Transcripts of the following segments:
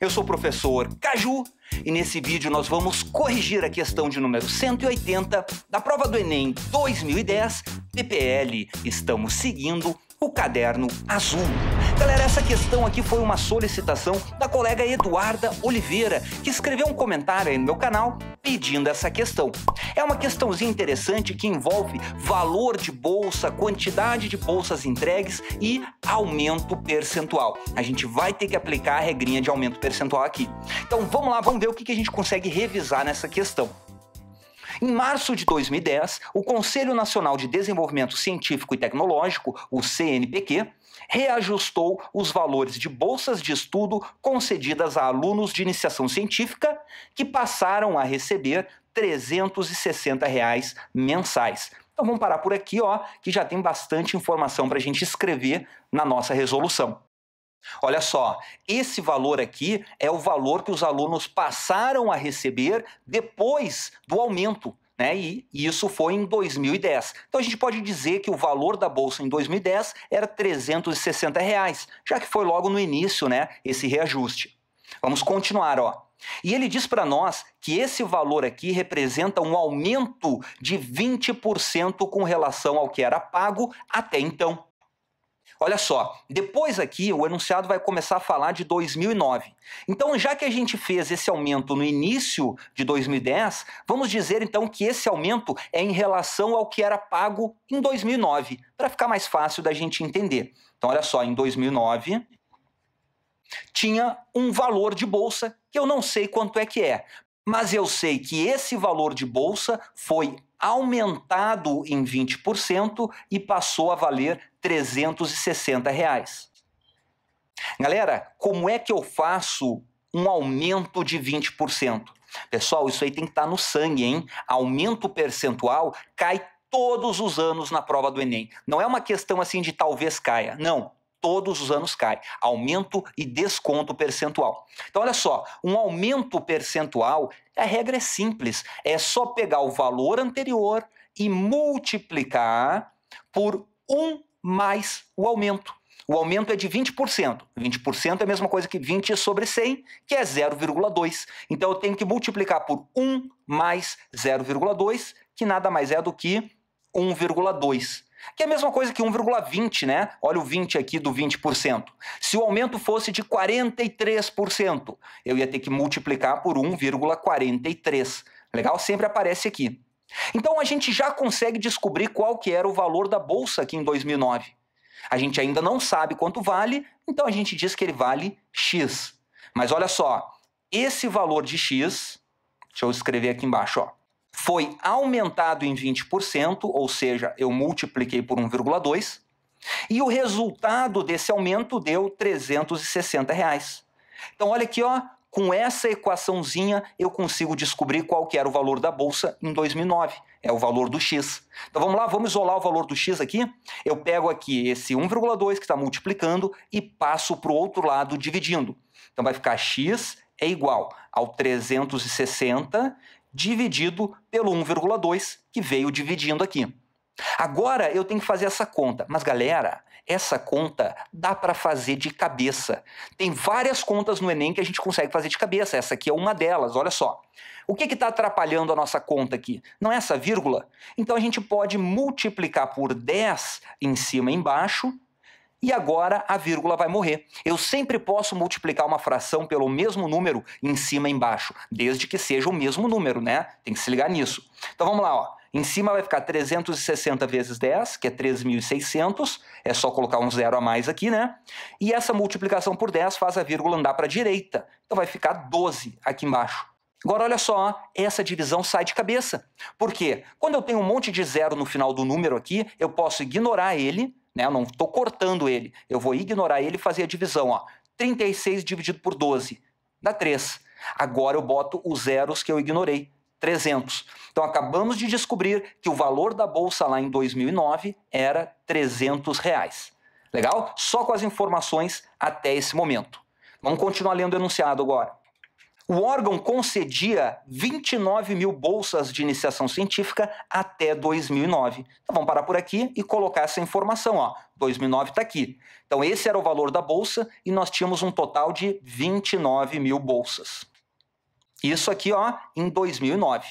eu sou o professor Caju e nesse vídeo nós vamos corrigir a questão de número 180 da prova do Enem 2010 PPL. Estamos seguindo o caderno azul. Galera, essa questão aqui foi uma solicitação da colega Eduarda Oliveira, que escreveu um comentário aí no meu canal pedindo essa questão. É uma questãozinha interessante que envolve valor de bolsa, quantidade de bolsas entregues e aumento percentual. A gente vai ter que aplicar a regrinha de aumento percentual aqui. Então vamos lá, vamos ver o que a gente consegue revisar nessa questão. Em março de 2010, o Conselho Nacional de Desenvolvimento Científico e Tecnológico, o CNPq, reajustou os valores de bolsas de estudo concedidas a alunos de iniciação científica, que passaram a receber R$ 360 reais mensais. Então vamos parar por aqui, ó, que já tem bastante informação para a gente escrever na nossa resolução. Olha só, esse valor aqui é o valor que os alunos passaram a receber depois do aumento né? E, e isso foi em 2010. Então a gente pode dizer que o valor da bolsa em 2010 era 360 reais, já que foi logo no início, né? Esse reajuste. Vamos continuar, ó. E ele diz para nós que esse valor aqui representa um aumento de 20% com relação ao que era pago até então. Olha só, depois aqui o enunciado vai começar a falar de 2009. Então, já que a gente fez esse aumento no início de 2010, vamos dizer então que esse aumento é em relação ao que era pago em 2009, para ficar mais fácil da gente entender. Então, olha só, em 2009 tinha um valor de bolsa que eu não sei quanto é que é, mas eu sei que esse valor de bolsa foi aumentado em 20% e passou a valer 360 reais. Galera, como é que eu faço um aumento de 20%? Pessoal, isso aí tem que estar tá no sangue, hein? Aumento percentual cai todos os anos na prova do Enem. Não é uma questão assim de talvez caia. Não, todos os anos cai. Aumento e desconto percentual. Então, olha só, um aumento percentual, a regra é simples. É só pegar o valor anterior e multiplicar por um mais o aumento. O aumento é de 20%. 20% é a mesma coisa que 20 sobre 100, que é 0,2. Então eu tenho que multiplicar por 1 mais 0,2, que nada mais é do que 1,2. Que é a mesma coisa que 1,20, né? Olha o 20 aqui do 20%. Se o aumento fosse de 43%, eu ia ter que multiplicar por 1,43. Legal? Sempre aparece aqui. Então a gente já consegue descobrir qual que era o valor da bolsa aqui em 2009. A gente ainda não sabe quanto vale, então a gente diz que ele vale X. Mas olha só, esse valor de X, deixa eu escrever aqui embaixo, ó, foi aumentado em 20%, ou seja, eu multipliquei por 1,2, e o resultado desse aumento deu 360 reais. Então olha aqui, ó, com essa equaçãozinha, eu consigo descobrir qual que era o valor da bolsa em 2009. É o valor do x. Então vamos lá, vamos isolar o valor do x aqui. Eu pego aqui esse 1,2 que está multiplicando e passo para o outro lado dividindo. Então vai ficar x é igual ao 360 dividido pelo 1,2 que veio dividindo aqui. Agora eu tenho que fazer essa conta. Mas galera, essa conta dá para fazer de cabeça. Tem várias contas no Enem que a gente consegue fazer de cabeça. Essa aqui é uma delas, olha só. O que está atrapalhando a nossa conta aqui? Não é essa vírgula? Então a gente pode multiplicar por 10 em cima e embaixo, e agora a vírgula vai morrer. Eu sempre posso multiplicar uma fração pelo mesmo número em cima e embaixo, desde que seja o mesmo número, né? Tem que se ligar nisso. Então vamos lá, ó. Em cima vai ficar 360 vezes 10, que é 3.600, é só colocar um zero a mais aqui, né? E essa multiplicação por 10 faz a vírgula andar para a direita, então vai ficar 12 aqui embaixo. Agora, olha só, essa divisão sai de cabeça. Por quê? Quando eu tenho um monte de zero no final do número aqui, eu posso ignorar ele, né? Eu não estou cortando ele. Eu vou ignorar ele e fazer a divisão, ó. 36 dividido por 12 dá 3. Agora eu boto os zeros que eu ignorei. 300. Então acabamos de descobrir que o valor da bolsa lá em 2009 era 300 reais. Legal? Só com as informações até esse momento. Vamos continuar lendo o enunciado agora. O órgão concedia 29 mil bolsas de iniciação científica até 2009. Então vamos parar por aqui e colocar essa informação. Ó. 2009 está aqui. Então esse era o valor da bolsa e nós tínhamos um total de 29 mil bolsas. Isso aqui, ó, em 2009.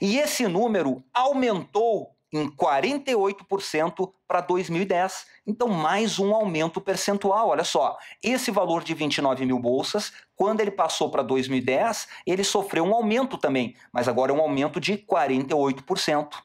E esse número aumentou em 48% para 2010. Então, mais um aumento percentual. Olha só, esse valor de 29 mil bolsas, quando ele passou para 2010, ele sofreu um aumento também, mas agora é um aumento de 48%.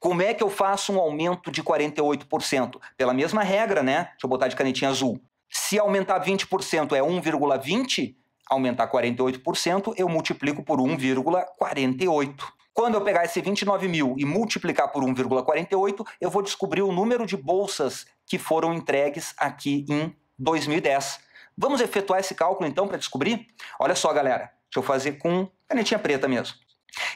Como é que eu faço um aumento de 48%? Pela mesma regra, né? Deixa eu botar de canetinha azul. Se aumentar 20% é 1,20, aumentar 48%, eu multiplico por 1,48. Quando eu pegar esse 29 mil e multiplicar por 1,48, eu vou descobrir o número de bolsas que foram entregues aqui em 2010. Vamos efetuar esse cálculo então para descobrir? Olha só, galera, deixa eu fazer com canetinha preta mesmo.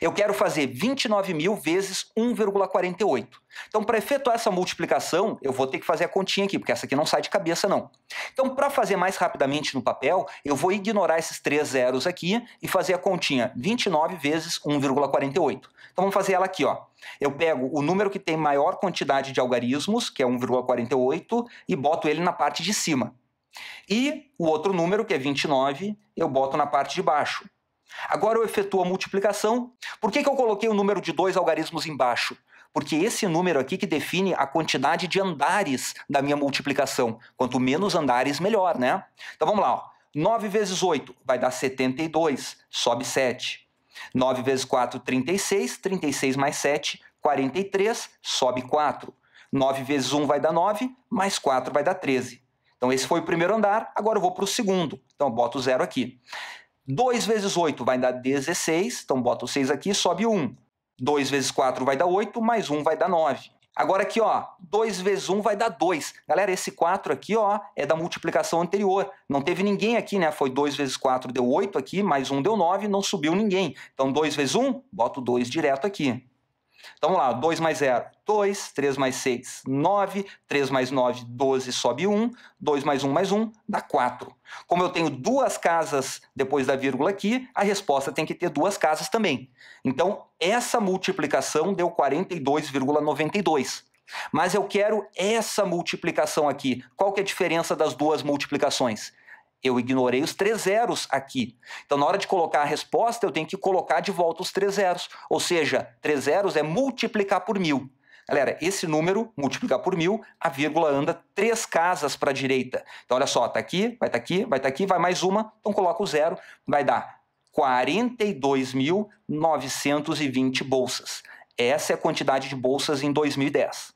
Eu quero fazer 29 mil vezes 1,48. Então, para efetuar essa multiplicação, eu vou ter que fazer a continha aqui, porque essa aqui não sai de cabeça, não. Então, para fazer mais rapidamente no papel, eu vou ignorar esses três zeros aqui e fazer a continha 29 vezes 1,48. Então, vamos fazer ela aqui. ó. Eu pego o número que tem maior quantidade de algarismos, que é 1,48, e boto ele na parte de cima. E o outro número, que é 29, eu boto na parte de baixo. Agora eu efetuo a multiplicação. Por que, que eu coloquei o número de dois algarismos embaixo? Porque esse número aqui que define a quantidade de andares da minha multiplicação. Quanto menos andares, melhor, né? Então vamos lá. Ó. 9 vezes 8 vai dar 72, sobe 7. 9 vezes 4, 36. 36 mais 7, 43, sobe 4. 9 vezes 1 vai dar 9, mais 4 vai dar 13. Então esse foi o primeiro andar, agora eu vou para o segundo. Então eu boto o zero aqui. 2 vezes 8 vai dar 16, então bota o 6 aqui, sobe 1. 2 vezes 4 vai dar 8, mais 1 vai dar 9. Agora aqui, ó, 2 vezes 1 vai dar 2. Galera, esse 4 aqui, ó, é da multiplicação anterior. Não teve ninguém aqui, né? Foi 2 vezes 4 deu 8 aqui, mais 1 deu 9, não subiu ninguém. Então 2 vezes 1, bota o 2 direto aqui. Então vamos lá, 2 mais 0, 2, 3 mais 6, 9, 3 mais 9, 12, sobe 1, 2 mais 1 mais 1, dá 4. Como eu tenho duas casas depois da vírgula aqui, a resposta tem que ter duas casas também. Então essa multiplicação deu 42,92. Mas eu quero essa multiplicação aqui. Qual que é a diferença das duas multiplicações? Eu ignorei os três zeros aqui. Então, na hora de colocar a resposta, eu tenho que colocar de volta os três zeros. Ou seja, três zeros é multiplicar por mil. Galera, esse número, multiplicar por mil, a vírgula anda três casas para a direita. Então, olha só, tá aqui, vai tá aqui, vai tá aqui, vai mais uma, então coloca o zero, vai dar 42.920 bolsas. Essa é a quantidade de bolsas em 2010.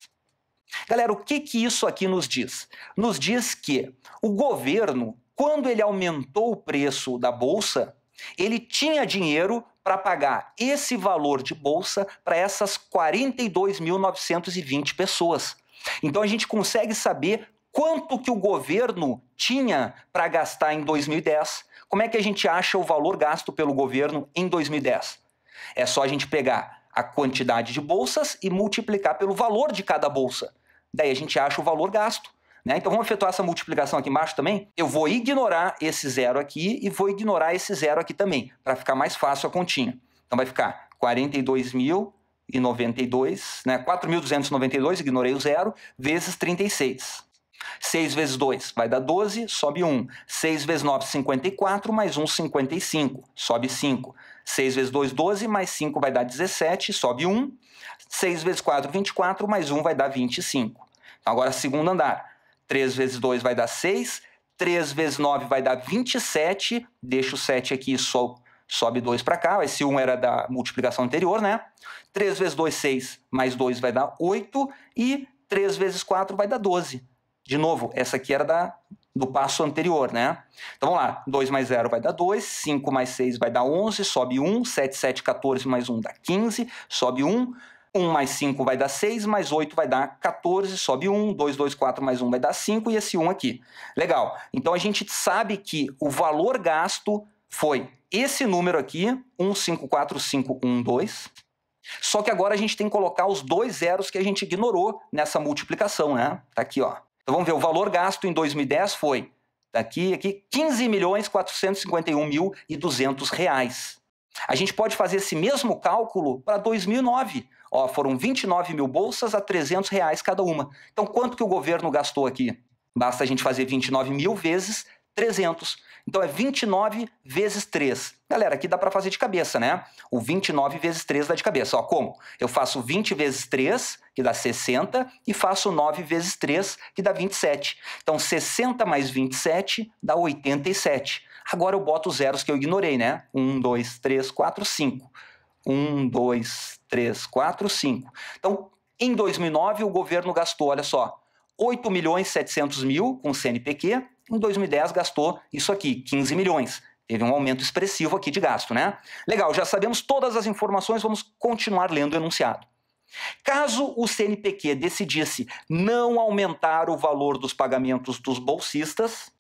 Galera, o que, que isso aqui nos diz? Nos diz que o governo quando ele aumentou o preço da bolsa, ele tinha dinheiro para pagar esse valor de bolsa para essas 42.920 pessoas. Então a gente consegue saber quanto que o governo tinha para gastar em 2010. Como é que a gente acha o valor gasto pelo governo em 2010? É só a gente pegar a quantidade de bolsas e multiplicar pelo valor de cada bolsa. Daí a gente acha o valor gasto. Né? Então vamos efetuar essa multiplicação aqui embaixo também. Eu vou ignorar esse zero aqui e vou ignorar esse zero aqui também, para ficar mais fácil a continha. Então vai ficar 42.092, né? 4.292, ignorei o zero, vezes 36. 6 vezes 2 vai dar 12, sobe 1. 6 vezes 9, 54, mais 1, 55, sobe 5. 6 vezes 2, 12, mais 5 vai dar 17, sobe 1. 6 vezes 4, 24, mais 1 vai dar 25. Então, agora, segundo andar. 3 vezes 2 vai dar 6. 3 vezes 9 vai dar 27. Deixa o 7 aqui e sobe 2 para cá. Esse 1 era da multiplicação anterior, né? 3 vezes 2, 6. Mais 2 vai dar 8. E 3 vezes 4 vai dar 12. De novo, essa aqui era da, do passo anterior, né? Então vamos lá, 2 mais 0 vai dar 2, 5 mais 6 vai dar 11, sobe 1, 7, 7, 14 mais 1 dá 15, sobe 1, 1 mais 5 vai dar 6, mais 8 vai dar 14, sobe 1, 2, 2, 4 mais 1 vai dar 5 e esse 1 aqui. Legal. Então a gente sabe que o valor gasto foi esse número aqui, 1, 1, 5, 5, 4, 2. Só que agora a gente tem que colocar os dois zeros que a gente ignorou nessa multiplicação, né? Tá aqui, ó. Então vamos ver, o valor gasto em 2010 foi daqui aqui 15 milhões 451 mil e 200 tá reais. A gente pode fazer esse mesmo cálculo para 2009. Ó, foram 29 mil bolsas a 300 reais cada uma. Então, quanto que o governo gastou aqui? Basta a gente fazer 29 mil vezes 300. Então é 29 vezes 3. Galera, aqui dá para fazer de cabeça, né? O 29 vezes 3 dá de cabeça. Ó, como? Eu faço 20 vezes 3, que dá 60, e faço 9 vezes 3, que dá 27. Então 60 mais 27 dá 87. Agora eu boto os zeros que eu ignorei, né? 1, 2, 3, 4, 5. 1, 2, 3 três, quatro, cinco. Então, em 2009, o governo gastou, olha só, 8 milhões 700 mil com o CNPq. Em 2010, gastou isso aqui, 15 milhões. Teve um aumento expressivo aqui de gasto, né? Legal, já sabemos todas as informações, vamos continuar lendo o enunciado. Caso o CNPq decidisse não aumentar o valor dos pagamentos dos bolsistas,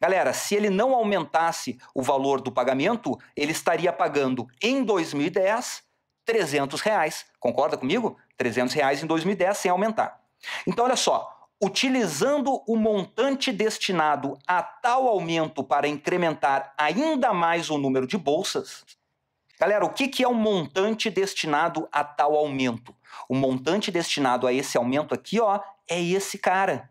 galera, se ele não aumentasse o valor do pagamento, ele estaria pagando em 2010 300 reais. Concorda comigo? 300 reais em 2010 sem aumentar. Então, olha só. Utilizando o montante destinado a tal aumento para incrementar ainda mais o número de bolsas. Galera, o que é o montante destinado a tal aumento? O montante destinado a esse aumento aqui ó, é esse cara.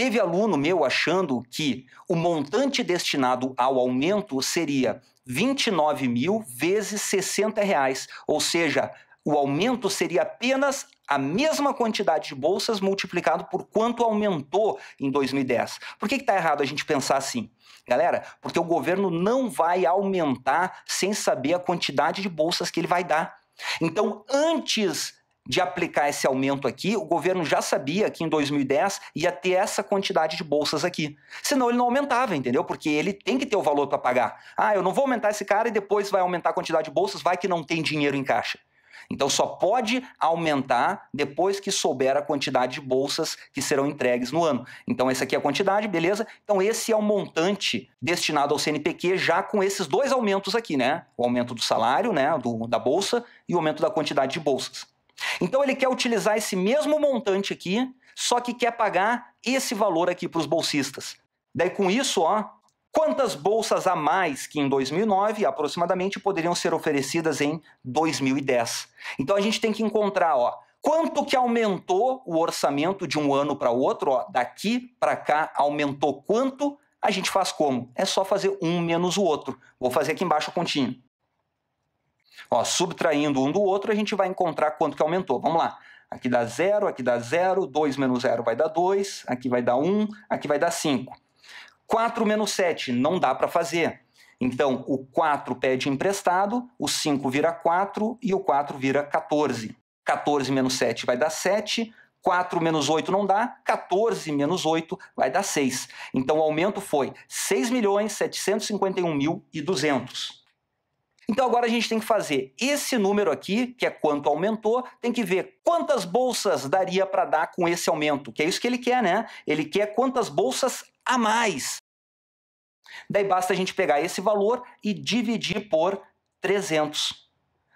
Teve aluno meu achando que o montante destinado ao aumento seria 29 mil vezes 60 reais, ou seja, o aumento seria apenas a mesma quantidade de bolsas multiplicado por quanto aumentou em 2010. Por que está errado a gente pensar assim? Galera, porque o governo não vai aumentar sem saber a quantidade de bolsas que ele vai dar. Então, antes de aplicar esse aumento aqui, o governo já sabia que em 2010 ia ter essa quantidade de bolsas aqui. Senão ele não aumentava, entendeu? Porque ele tem que ter o valor para pagar. Ah, eu não vou aumentar esse cara e depois vai aumentar a quantidade de bolsas, vai que não tem dinheiro em caixa. Então só pode aumentar depois que souber a quantidade de bolsas que serão entregues no ano. Então essa aqui é a quantidade, beleza? Então esse é o montante destinado ao CNPq já com esses dois aumentos aqui, né? O aumento do salário, né, do, da bolsa e o aumento da quantidade de bolsas. Então ele quer utilizar esse mesmo montante aqui, só que quer pagar esse valor aqui para os bolsistas. Daí com isso, ó, quantas bolsas a mais que em 2009 aproximadamente poderiam ser oferecidas em 2010? Então a gente tem que encontrar, ó, quanto que aumentou o orçamento de um ano para o outro, ó, daqui para cá aumentou quanto? A gente faz como? É só fazer um menos o outro. Vou fazer aqui embaixo a continha. Ó, subtraindo um do outro, a gente vai encontrar quanto que aumentou. Vamos lá. Aqui dá 0, aqui dá 0, 2 menos 0 vai dar 2, aqui vai dar 1, um, aqui vai dar 5. 4 menos 7 não dá para fazer. Então, o 4 pede emprestado, o 5 vira 4 e o 4 vira 14. 14 menos 7 vai dar 7, 4 menos 8 não dá, 14 menos 8 vai dar 6. Então, o aumento foi 6.751.200. Então agora a gente tem que fazer esse número aqui, que é quanto aumentou, tem que ver quantas bolsas daria para dar com esse aumento, que é isso que ele quer, né? Ele quer quantas bolsas a mais. Daí basta a gente pegar esse valor e dividir por 300.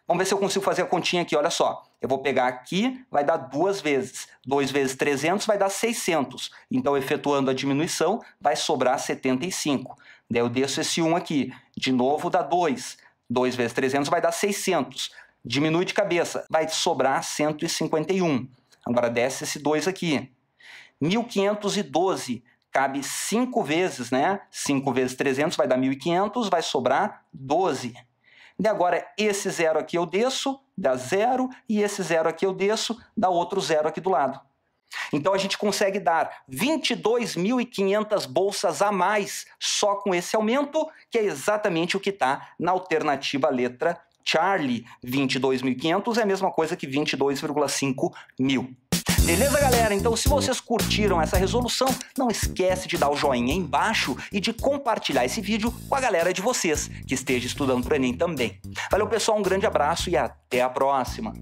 Vamos ver se eu consigo fazer a continha aqui, olha só. Eu vou pegar aqui, vai dar duas vezes. 2 vezes 300 vai dar 600. Então, efetuando a diminuição, vai sobrar 75. Daí eu desço esse 1 aqui. De novo, dá 2. 2 vezes 300 vai dar 600. Diminui de cabeça, vai sobrar 151. Agora desce esse 2 aqui. 1512 cabe 5 vezes, né? 5 vezes 300 vai dar 1500, vai sobrar 12. E agora esse zero aqui eu desço, dá zero, e esse zero aqui eu desço, dá outro zero aqui do lado. Então a gente consegue dar 22.500 bolsas a mais só com esse aumento, que é exatamente o que está na alternativa letra Charlie. 22.500 é a mesma coisa que 22,5 mil. Beleza, galera? Então, se vocês curtiram essa resolução, não esquece de dar o joinha aí embaixo e de compartilhar esse vídeo com a galera de vocês que esteja estudando para Enem também. Valeu, pessoal, um grande abraço e até a próxima.